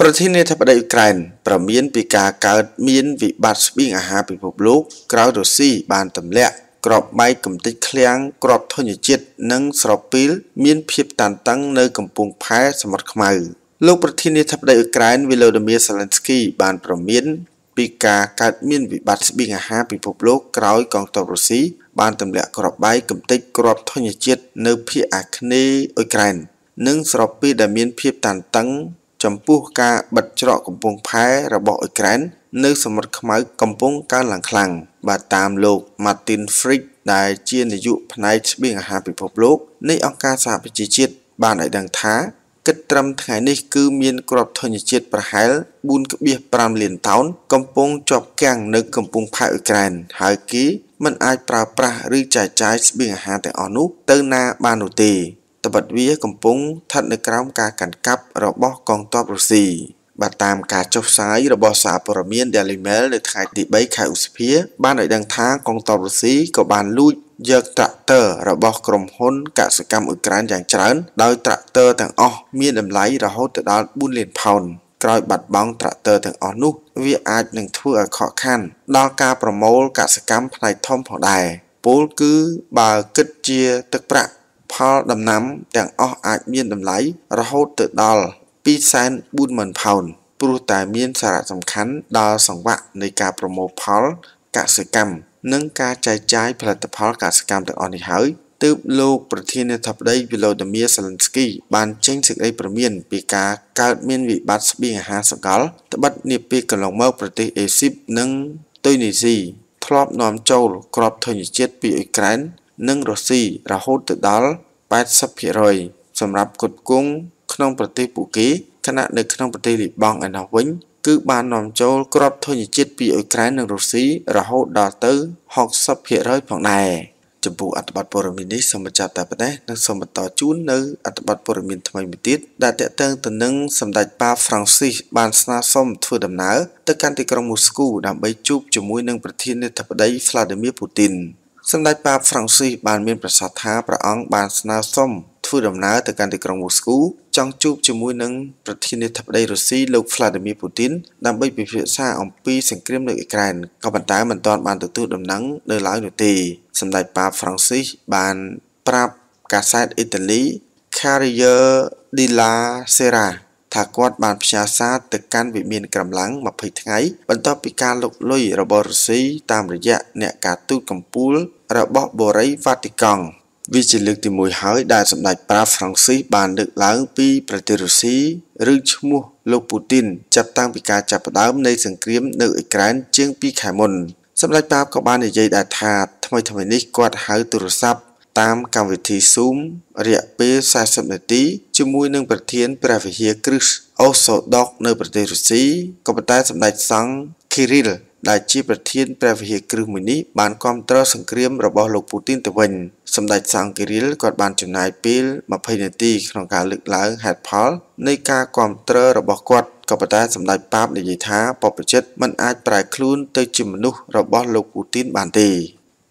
ប្រធានាធិបតីអ៊ុយក្រែនប្រមានពីការកើតមានវិបត្តិស្បៀងអាហារពិភពលោក ក្រោយរុស្ស៊ីបានទម្លាក់ក្របបែកកំទេចឃ្លាំងក្របធញ្ញជាតិនិងស្របពេលមានភាពតានតឹងនៅកំពង់ផែសមុទ្រខ្មៅលោកប្រធានាធិបតីអ៊ុយក្រែនវីឡូឌីមៀសាឡិនស្គីបានប្រមានពីការកើតមានវិបត្តិស្បៀងអាហារពិភពលោកក្រោយកងទ័ពរុស្ស៊ីបានទម្លាក់ក្របបែកកំទេចក្របធញ្ញជាតិនៅភូមិអាគ្នេយ៍អ៊ុយក្រែននិងស្របពេលដែលមានភាពតានតឹងចំពោះការបិទច្រកកំពង់ផែរបស់អ៊ុយក្រែននៅសមុទ្រខ្មៅកំពុងកើនឡើងខ្លាំងបាទតាមលោក Martin Frick ដែលជានាយកផ្នែកស្បៀងអាហារពិភពលោកនៃអង្គការសហប្រជាជាតិបានឲ្យដឹងថាគិតត្រឹមថ្ងៃនេះគឺមានគ្រាប់ធញ្ញជាតិប្រហែល4.5លានតោនកំពុងជាប់កាំងនៅកំពង់ផែអ៊ុយក្រែន ហើយគេមិនអាចប្រើប្រាស់ឬចែកចាយស្បៀងអាហារទាំងអស់នោះទៅណាបាននោះទេត្បិតវាកំពុងស្ថិតនៅក្រោមការកាន់កាប់របស់កងទ័ពរុស្ស៊ីបាទតាមការចុះផ្សាយរបស់សារព័ត៌មាន Daily Mail នៅថ្ងៃទី3ខែឧសភា បានឲ្យដឹងថាកងទ័ពរុស្ស៊ីក៏បាន លួចយកត្រាក់ទ័ររបស់ក្រុមហ៊ុនកសកម្មអ៊ុយក្រែនយ៉ាងច្រើនដោយត្រាក់ទ័រទាំងអស់មានតម្លៃរហូតដល់4លានផោនក្រោយបាត់បង់ត្រាក់ទ័រទាំងអស់នោះវាអាចនឹងធ្វើឲ្យខកខានដល់ការប្រមូលកសកម្មផ្នែកធំផងដែរពលគឺបើគិតជាទឹកប្រាក់ផលដំណាំទាំងអស់អាចមានតម្លៃរហូតទៅដល់240,000ផោនព្រោះតែមានសារៈសំខាន់ដល់សង្វាក់នៃការប្រមូលផលកសិកម្មនិងការចែកចាយផលិតផលកសិកម្មទាំងអស់នេះហើយទើបលោកប្រធានាធិបតីវីឡូឌីមៀសាលិនស្គីបានចេញសេចក្តីព្រមានពីការកើតមានវិបត្តិស្បៀងអាហារសកលត្បិតនាពេលកន្លងមកប្រទេសអេស៊ីបនិងតុយនីស៊ីធ្លាប់នាំចូលគ្រាប់ធញ្ញជាតិពីអ៊ុយក្រែននិងរុស្ស៊ីរហូតទៅដល់80%សម្រាប់គុតគង់ក្នុងប្រទេសពួកគេខណៈនៅក្នុងប្រទេសលីបង់ឯណោះវិញគឺបាននាំចូលគ្រាប់ធញ្ញជាតិពីអ៊ុយក្រែននិងរុស្ស៊ីរហូតដល់ទៅ60%ផងដែរចំពោះអត្ថបទព័ត៌មាននេះសូមបញ្ចប់តែប៉ុណ្ណេះនិងសូមបន្តជូននៅអត្ថបទព័ត៌មានថ្មីមួយទៀតដែលតកតឹងទៅនឹងសម្ដេចប៉ាហ្វ្រង់ស៊ីសបានស្នើសុំធ្វើដំណើរទៅកាន់ទីក្រុងមូស្គូដើម្បីជួបជាមួយនឹងប្រធានាធិបតី Vladimir Putin សម្ដេចបាបហ្វ្រង់ស៊ីសបានមានប្រសាសន៍ថាព្រះអង្គបានស្នើសុំ ធ្វើដំណើរទៅកាន់ទីក្រុងមូស្គូ ចង់ជួបជាមួយនឹងប្រធានាធិបតីរុស្ស៊ីលោក Vladimir Putin ដើម្បីពិភាក្សាអំពីសង្គ្រាមនៅអ៊ុក្រែនក៏ប៉ុន្តែមិនទាន់បានទទួលដំណឹងនៅឡើយនោះទេសម្ដេចបាបហ្វ្រង់ស៊ីសបានប្រាប់កាសែតអ៊ីតាលី Carrier della Sera ថាគាត់បានផ្ញើសារទៅកាន់វិមានក្រំឡាំង20ថ្ងៃបន្ទាប់ពីការលុកលុយរបស់រុស្ស៊ីតាមរយៈអ្នកការទូតកម្ពុជារបស់បូរីវ៉ាទីកង់វាជាលើកទី1ហើយដែលសម្ដេចប្រាហ្វ្រង់ស៊ីសបានលើកឡើងពីប្រទេសរុស្ស៊ីឬឈ្មោះលោកពូទីនចាប់តាំងពីការចាប់ផ្ដើមនៃសង្គ្រាមនៅអ៊ុយក្រែនជាង2ខែមុនសម្ដេចប៉ាបក៏បាននិយាយដែរថាថ្មីថ្មីនេះគាត់ហៅទូរស័ព្ទតាមកម្មវិធី Zoom រយៈពេល40នាទីជាមួយនឹងប្រធានព្រះវិហារគ្រឹះអូសូដុកនៅប្រទេសរុស្ស៊ីក៏ប៉ុន្តែសម្ដេចសង្ឃ Kirill ដែលជាប្រធានព្រះវិហារគ្រឹះមួយនេះបានគ្រប់គ្រងសង្គ្រាមរបស់លោកពូទីនទៅវិញសម្ដេចសង្ឃ Kirill ក៏បានចំណាយពេល20នាទីក្នុងការលើកឡើងហេតុផល នៃការគ្រប់គ្រងរបស់គាត់ក៏ប៉ុន្តែសម្ដេចប៉ាបនិយាយថាបព្វជិតមិនអាចប្រែខ្លួន ទៅជាមនុស្សរបស់លោកពូទីនបានទេ